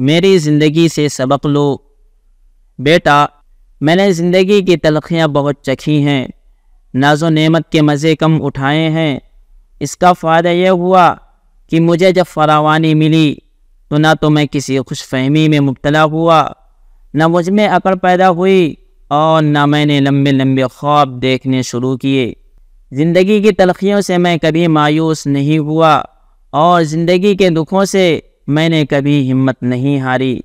मेरी ज़िंदगी से सबक लो बेटा मैंने ज़िंदगी की तलखियाँ बहुत चखी हैं नाजो नेमत के मज़े कम उठाए हैं इसका फ़ायदा यह हुआ कि मुझे जब फरावानी मिली तो ना तो मैं किसी खुश फहमी में मुबतला हुआ ना मुझ में अकड़ पैदा हुई और ना मैंने लम्बे लम्बे ख्वाब देखने शुरू किए ज़िंदगी की तलखियों से मैं कभी मायूस नहीं हुआ और ज़िंदगी के दुखों से मैंने कभी हिम्मत नहीं हारी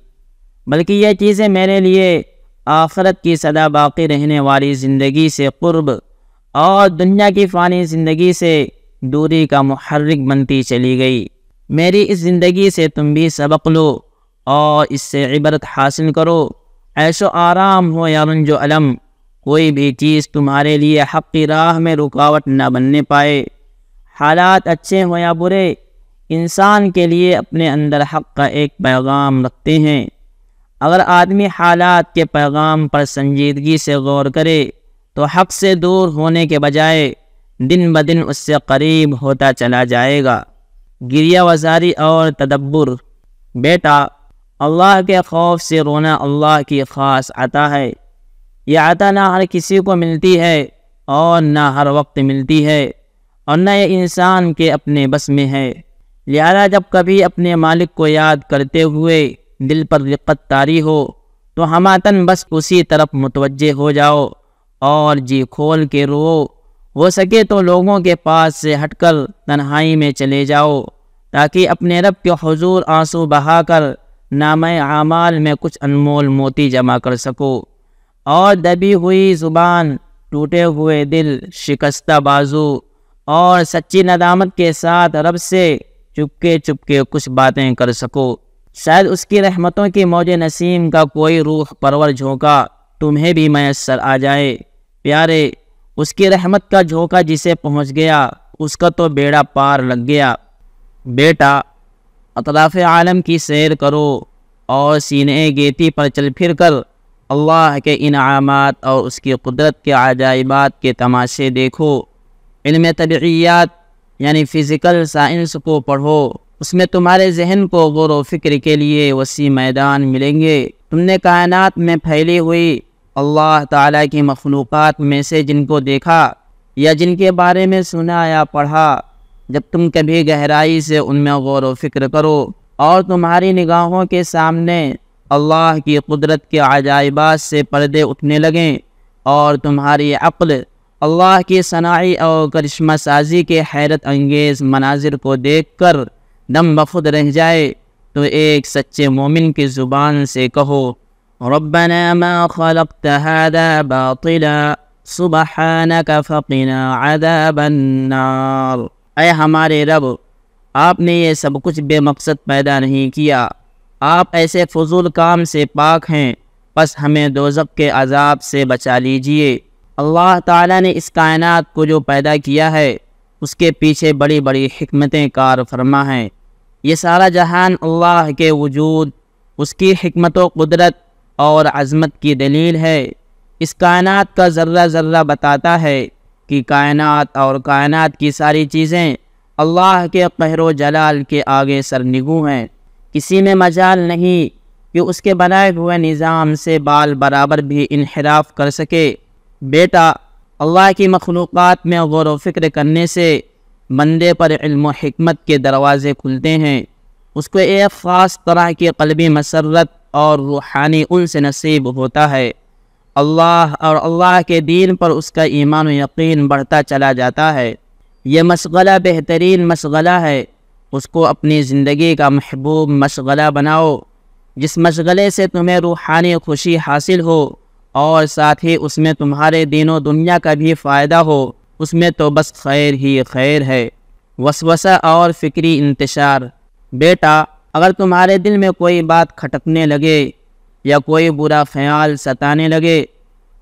बल्कि यह चीज़ें मेरे लिए आखरत की सदा बाकी रहने वाली ज़िंदगी से क़ुर्ब और दुनिया की फ़ानी ज़िंदगी से दूरी का महर्रक बनती चली गई मेरी इस ज़िंदगी से तुम भी सबक लो और इससे इबरत हासिल करो ऐशो आराम हो या रंजो अलम कोई भी चीज़ तुम्हारे लिए हक़ की राह में रुकावट न बनने पाए हालात अच्छे हों या बुरे इंसान के लिए अपने अंदर हक का एक पैगाम रखते हैं अगर आदमी हालात के पैगाम पर संजीदगी से गौर करे तो हक से दूर होने के बजाय दिन ब दिन उससे करीब होता चला जाएगा गिरिया वजारी और तदब्बर बेटा अल्लाह के खौफ से रोना अल्लाह की ख़ास आता है यह आता ना हर किसी को मिलती है और ना हर वक्त मिलती है और न ये इंसान के अपने बस में है लिहाजा जब कभी अपने मालिक को याद करते हुए दिल पर दिक्कत तारी हो तो हमातन बस उसी तरफ मुतवजह हो जाओ और जी खोल के रो हो सके तो लोगों के पास से हटकर तन्हाई में चले जाओ ताकि अपने रब के हजूर आंसू बहाकर नाम आमाल में कुछ अनमोल मोती जमा कर सको और दबी हुई ज़ुबान टूटे हुए दिल शिकस्ता बाजू और सच्ची नदामत के साथ रब से चुपके चुपके कुछ बातें कर सको शायद उसकी रहमतों के मौज नसीम का कोई रूह परवर झोंका तुम्हें भी मैसर आ जाए प्यारे उसकी रहमत का झोंका जिसे पहुंच गया उसका तो बेड़ा पार लग गया बेटा अतलाफ़ आलम की सैर करो और सीने गेती पर चल फिर कर अल्लाह के इनाम और उसकी कुदरत के आजाइबात के तमाशे देखो इनमें तबियात यानी फ़िज़िकल साइंस को पढ़ो उसमें तुम्हारे जहन को गौर फिक्र के लिए वसी मैदान मिलेंगे तुमने कायनात में फैली हुई अल्लाह ताला की मखलूक़ात में से जिनको देखा या जिनके बारे में सुना या पढ़ा जब तुम कभी गहराई से उनमें गौर फिक्र करो और तुम्हारी निगाहों के सामने अल्लाह की कुदरत के अजायबात से पर्दे उठने लगें और तुम्हारी अक्ल अल्लाह की सनाई और करिश्मा साजी के हैरत अंगेज़ मनाजिर को देख कर दम बफुद रह जाए तो एक सच्चे मोमिन की ज़ुबान से कहो रबना ऐ हमारे रब आपने ये सब कुछ बेमकसद पैदा नहीं किया आप ऐसे फजूल काम से पाक हैं बस हमें दोजक के अजाब से बचा लीजिए अल्लाह ताला ने इस कायनात को जो पैदा किया है उसके पीछे बड़ी बड़ी हमतें कार फरमा हैं ये सारा जहान अल्लाह के वजूद उसकी हमत कुदरत और अजमत की दलील है इस कायनात का ज़र्रा ज़र्रा बताता है कि कायनात और कायनात की सारी चीज़ें अल्लाह के कहर जलाल के आगे सरनिगू हैं किसी में मजाल नहीं कि उसके बनाए हुए निज़ाम से बाल बराबर भी इनहराफ कर सके बेटा अल्लाह की मखलूक़ात में गौर व फिक्र करने से बंदे पर इल्म हमत के दरवाज़े खुलते हैं उसको एक ख़ास तरह की कलबी मसरत और रूहानी उन से नसीब होता है अल्लाह और अल्लाह के दीन पर उसका ईमान व यकीन बढ़ता चला जाता है यह मशगला बेहतरीन मशगला है उसको अपनी ज़िंदगी का महबूब मशगला बनाओ जिस मशगले से तुम्हें रूहानी खुशी हासिल हो और साथ ही उसमें तुम्हारे दिनों दुनिया का भी फ़ायदा हो उसमें तो बस खैर ही खैर है वसवसा और फिक्री इंतशार बेटा अगर तुम्हारे दिल में कोई बात खटकने लगे या कोई बुरा ख्याल सताने लगे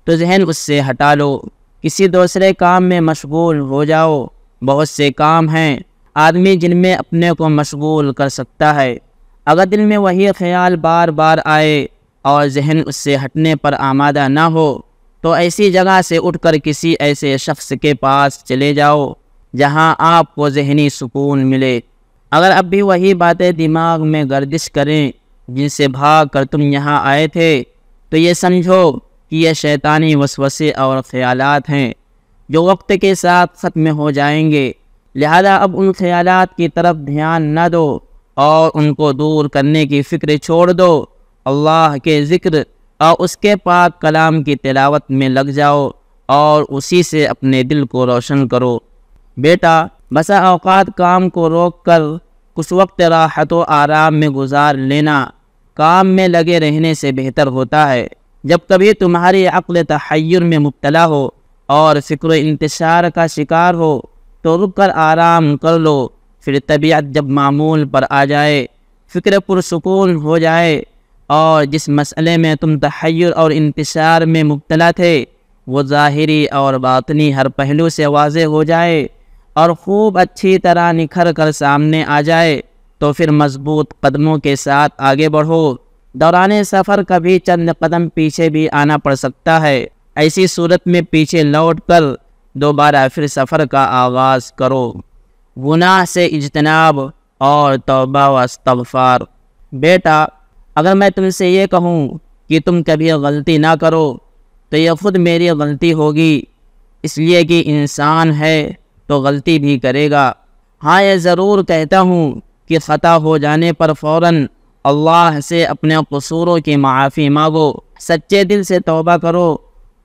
तो जहन उससे हटा लो किसी दूसरे काम में मशगूल हो जाओ बहुत से काम हैं आदमी जिनमें अपने को मशगूल कर सकता है अगर दिल में वही ख्याल बार बार आए और जहन उससे हटने पर आमादा ना हो तो ऐसी जगह से उठकर किसी ऐसे शख्स के पास चले जाओ जहां आपको जहनी सुकून मिले अगर अब भी वही बातें दिमाग में गर्दिश करें जिनसे भाग कर तुम यहाँ आए थे तो ये समझो कि यह शैतानी वसवसे और ख्यालात हैं जो वक्त के साथ ख़त्म हो जाएंगे लिहाजा अब उन ख्यालात की तरफ ध्यान न दो और उनको दूर करने की फ़िक्र छोड़ दो अल्लाह के ज़िक्र और उसके पाक कलाम की तिलावत में लग जाओ और उसी से अपने दिल को रोशन करो बेटा बसा अवकात काम को रोक कर कुछ वक्त राहत व आराम में गुजार लेना काम में लगे रहने से बेहतर होता है जब कभी तुम्हारी अक्ल तहैर में मुबतला हो और फ़िक्र इंतशार का शिकार हो तो रुक कर आराम कर लो फिर तबीयत जब मामूल पर आ जाए फ़िक्र पुरसकून हो जाए और जिस मसले में तुम तहैर और इंतशार में मुबतला थे वो ज़ाहरी और बातनी हर पहलू से वाज हो जाए और ख़ूब अच्छी तरह निखर कर सामने आ जाए तो फिर मजबूत कदमों के साथ आगे बढ़ो दौरान सफ़र कभी चंद कदम पीछे भी आना पड़ सकता है ऐसी सूरत में पीछे लौट कर दोबारा फिर सफ़र का आगाज़ करो गुनाह से इजतनाब और तोबा वस्तफ़ार बेटा अगर मैं तुमसे ये कहूँ कि तुम कभी गलती ना करो तो यह ख़ुद मेरी गलती होगी इसलिए कि इंसान है तो गलती भी करेगा हाँ ये ज़रूर कहता हूँ कि ख़ता हो जाने पर फ़ौर अल्लाह से अपने कसूरों की माफ़ी मांगो सच्चे दिल से तोबा करो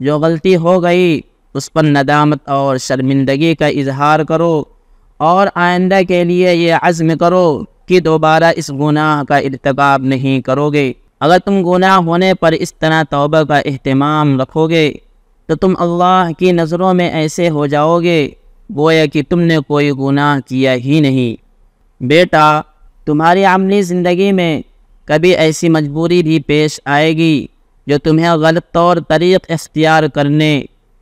जो गलती हो गई उस पर नदामत और शर्मिंदगी का इजहार करो और आइंदा के लिए ये आज़म करो कि दोबारा इस गुनाह का इरतकब नहीं करोगे अगर तुम गुनाह होने पर इस तरह तोबा का अहतमाम रखोगे तो तुम अल्लाह की नज़रों में ऐसे हो जाओगे गोया कि तुमने कोई गुनाह किया ही नहीं बेटा तुम्हारी आमली ज़िंदगी में कभी ऐसी मजबूरी भी पेश आएगी जो तुम्हें गलत तौर तरीक़ इख्तियार करने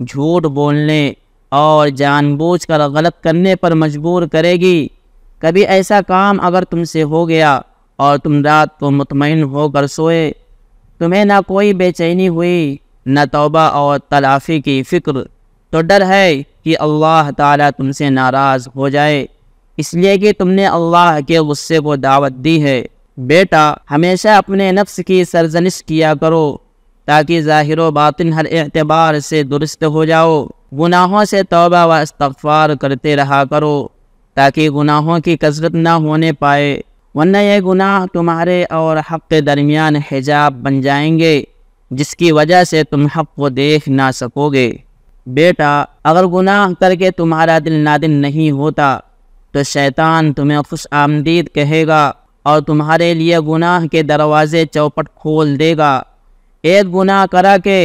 झूठ बोलने और जानबूझकर गलत करने पर मजबूर करेगी कभी ऐसा काम अगर तुमसे हो गया और तुम रात को मुतमिन होकर सोए तुम्हें ना कोई बेचैनी हुई न तोबा और तलाफ़ी की फ़िक्र तो डर है कि अल्लाह ताला तुमसे नाराज़ हो जाए इसलिए कि तुमने अल्लाह के गुस्से को दावत दी है बेटा हमेशा अपने नफ्स की सरजनिश किया करो ताकि ज़ाहिर बातिन हर एतबार से दुरुस्त हो जाओ गुनाहों से तोबा व इस्तफ़ार करते रहा करो ताकि गुनाहों की कसरत ना होने पाए वरना यह गुनाह तुम्हारे और हक़ के दरमियान हिजाब बन जाएंगे जिसकी वजह से तुम हक़ को देख ना सकोगे बेटा अगर गुनाह करके तुम्हारा दिल नादिल नहीं होता तो शैतान तुम्हें खुश आमदीद कहेगा और तुम्हारे लिए गुनाह के दरवाज़े चौपट खोल देगा एक गुनाह करा के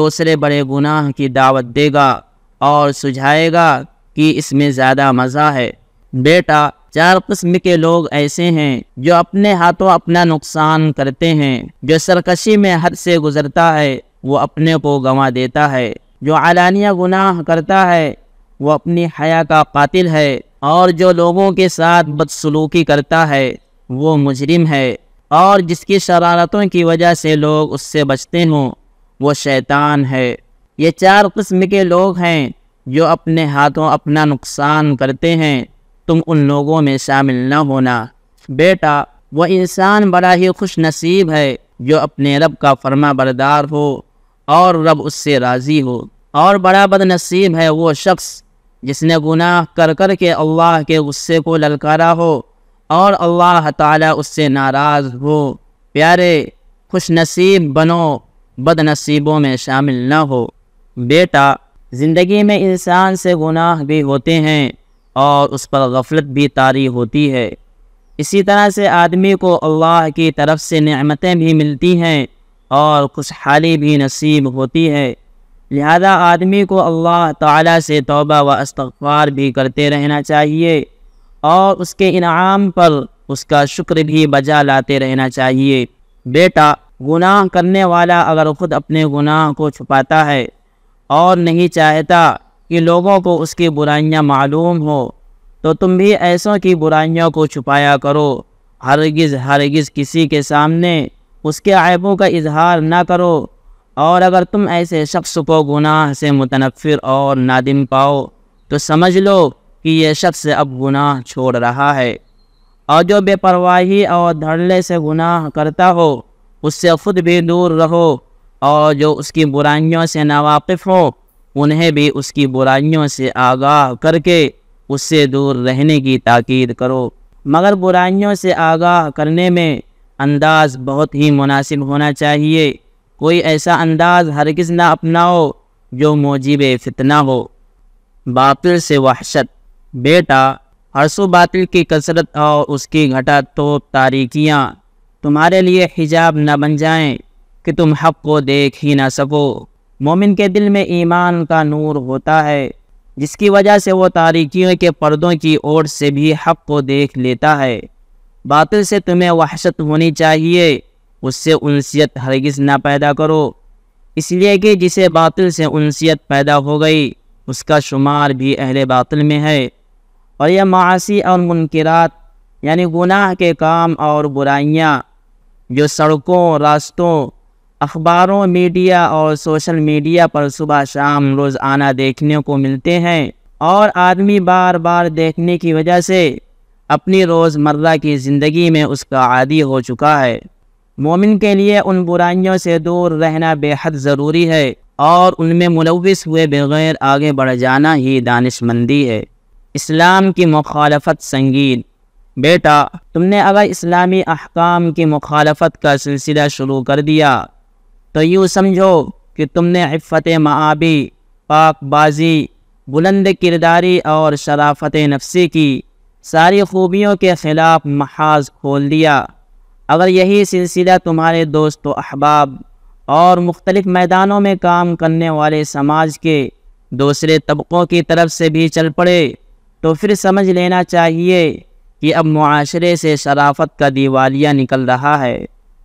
दूसरे बड़े गुनाह की दावत देगा और सुझाएगा कि इसमें ज़्यादा मज़ा है बेटा चार किस्म के लोग ऐसे हैं जो अपने हाथों अपना नुकसान करते हैं जो सरकशी में हद से गुजरता है वो अपने को गंवा देता है जो अलानिया गुनाह करता है वो अपनी हया का कातिल है और जो लोगों के साथ बदसलूकी करता है वो मुजरिम है और जिसकी शरारतों की वजह से लोग उससे बचते हों वो शैतान है ये चार किस्म के लोग हैं जो अपने हाथों अपना नुकसान करते हैं तुम उन लोगों में शामिल न होना बेटा वह इंसान बड़ा ही खुश नसीब है जो अपने रब का फर्मा बरदार हो और रब उससे राज़ी हो और बड़ा बदनसीब है वो शख्स जिसने गुनाह कर कर के अल्लाह के गुस्से को ललकारा हो और अल्लाह ताला उससे नाराज़ हो प्यारे खुश नसीब बनो बदनसीबों में शामिल न हो बेटा ज़िंदगी में इंसान से गुनाह भी होते हैं और उस पर गफलत भी तारी होती है इसी तरह से आदमी को अल्लाह की तरफ से नमतें भी मिलती हैं और खुशहाली भी नसीब होती है लिहाजा आदमी को अल्लाह ताला से तौबा व अस्तफार भी करते रहना चाहिए और उसके इनाम पर उसका शुक्र भी बजा लाते रहना चाहिए बेटा गुनाह करने वाला अगर ख़ुद अपने गुनाह को छुपाता है और नहीं चाहता कि लोगों को उसकी बुराइयां मालूम हो तो तुम भी ऐसों की बुराइयों को छुपाया करो हरगिज़ हरगिज़ किसी के सामने उसके ऐबों का इजहार ना करो और अगर तुम ऐसे शख्स को गुनाह से मुतनफ़िर और नादिम पाओ तो समझ लो कि यह शख्स अब गुनाह छोड़ रहा है और जो बेपरवाही और धड़ले से गुनाह करता हो उससे खुद भी दूर रहो और जो उसकी बुराइयों से नावाकिफ़ हो उन्हें भी उसकी बुराइयों से आगाह करके उससे दूर रहने की ताकीद करो मगर बुराइयों से आगाह करने में अंदाज़ बहुत ही मुनासिब होना चाहिए कोई ऐसा अंदाज़ हरगिज़ ना अपनाओ जो मोजिब फितना हो बातिल से वहशत बेटा हरसो बातिल की कसरत और उसकी घटा तो तारीकियाँ तुम्हारे लिए हिजाब न बन जाएं कि तुम हक को देख ही ना सको मोमिन के दिल में ईमान का नूर होता है जिसकी वजह से वो तारीखियों के पर्दों की ओर से भी हक को देख लेता है बातिल से तुम्हें वहशत होनी चाहिए उससे उनसीयत हरगिज़ ना पैदा करो इसलिए कि जिसे बातिल से उनसीयत पैदा हो गई उसका शुमार भी अहले बातिल में है और यह मासी और मुनकरात यानी गुनाह के काम और बुराइयाँ जो सड़कों रास्तों अखबारों मीडिया और सोशल मीडिया पर सुबह शाम रोज़ाना देखने को मिलते हैं और आदमी बार बार देखने की वजह से अपनी रोज़मर्रा की ज़िंदगी में उसका आदि हो चुका है मोमिन के लिए उन बुराइयों से दूर रहना बेहद ज़रूरी है और उनमें मुलविस हुए बगैर आगे बढ़ जाना ही दानशमंदी है इस्लाम की मुखालफत संगीन बेटा तुमने अगर इस्लामी अहकाम की मुखालफत का सिलसिला शुरू कर दिया तो यूँ समझो कि तुमने इफ़त मआबी पाकबाजी बुलंद किरदारी और शराफत नफसी की सारी खूबियों के ख़िलाफ़ महाज खोल दिया अगर यही सिलसिला तुम्हारे दोस्त अहबाब और मुख्तलिफ़ मैदानों में काम करने वाले समाज के दूसरे तबक़ों की तरफ से भी चल पड़े तो फिर समझ लेना चाहिए कि अब माशरे से शराफत का दिवालिया निकल रहा है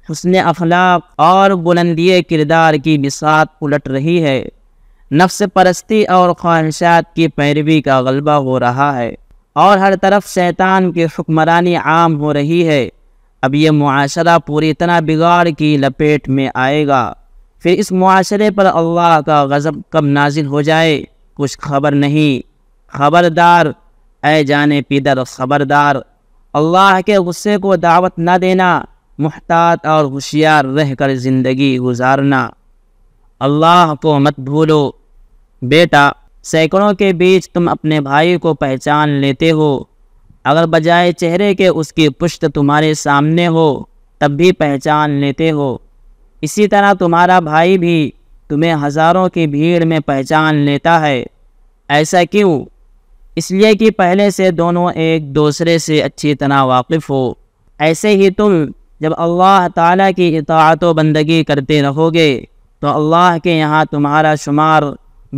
हसन अखलाक और बुलंदी किरदार की बिसात उलट रही है नफ्स परस्ती और ख्वाहिशात की पैरवी का गलबा हो रहा है और हर तरफ शैतान की हुक्मरानी आम हो रही है अब यह माशरा पूरी तरह बिगाड़ की लपेट में आएगा फिर इस माशरे पर अल्लाह का गज़ब कब नाजिल हो जाए कुछ खबर नहीं खबरदार ए जाने पिदर खबरदार अल्लाह के गुस्से को दावत न देना महतात और होशियार रह कर ज़िंदगी गुजारना अल्लाह को मत भूलो बेटा सैकड़ों के बीच तुम अपने भाई को पहचान लेते हो अगर बजाय चेहरे के उसकी पुश्त तुम्हारे सामने हो तब भी पहचान लेते हो इसी तरह तुम्हारा भाई भी तुम्हें हज़ारों की भीड़ में पहचान लेता है ऐसा क्यों इसलिए कि पहले से दोनों एक दूसरे से अच्छी तरह वाकिफ़ हो ऐसे ही तुम जब अल्लाह ताला की इतात व बंदगी करते रहोगे तो अल्लाह के यहाँ तुम्हारा शुमार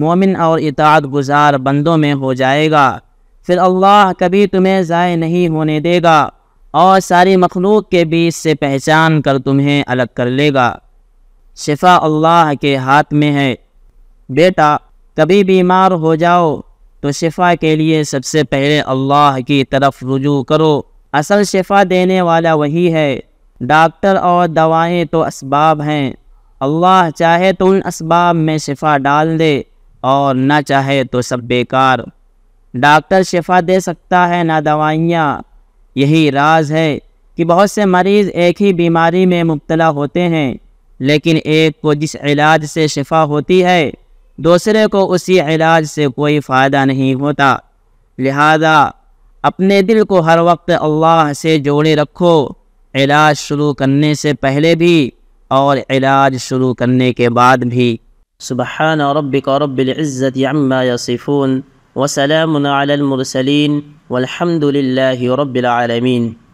मोमिन और इतात गुजार बंदों में हो जाएगा फिर अल्लाह कभी तुम्हें ज़ाय नहीं होने देगा और सारी मखलूक के बीच से पहचान कर तुम्हें अलग कर लेगा शिफा अल्लाह के हाथ में है बेटा कभी बीमार हो जाओ तो शिफा के लिए सबसे पहले अल्लाह की तरफ रुजू करो असल शिफा देने वाला वही है डॉक्टर और दवाएं तो इसबाब हैं अल्लाह चाहे तो उन इसबाब में शिफा डाल दे और ना चाहे तो सब बेकार डॉक्टर शिफा दे सकता है ना दवाइयाँ यही राज है कि बहुत से मरीज़ एक ही बीमारी में मुबतला होते हैं लेकिन एक को जिस इलाज से शिफा होती है दूसरे को उसी इलाज से कोई फ़ायदा नहीं होता लिहाजा अपने दिल को हर वक्त अल्लाह से जोड़े रखो علاج شروع کرنے سے پہلے بھی اور علاج شروع کرنے کے بعد بھی سبحان ربك رب العزة عما يصفون وسلام على المرسلين والحمد لله رب العالمين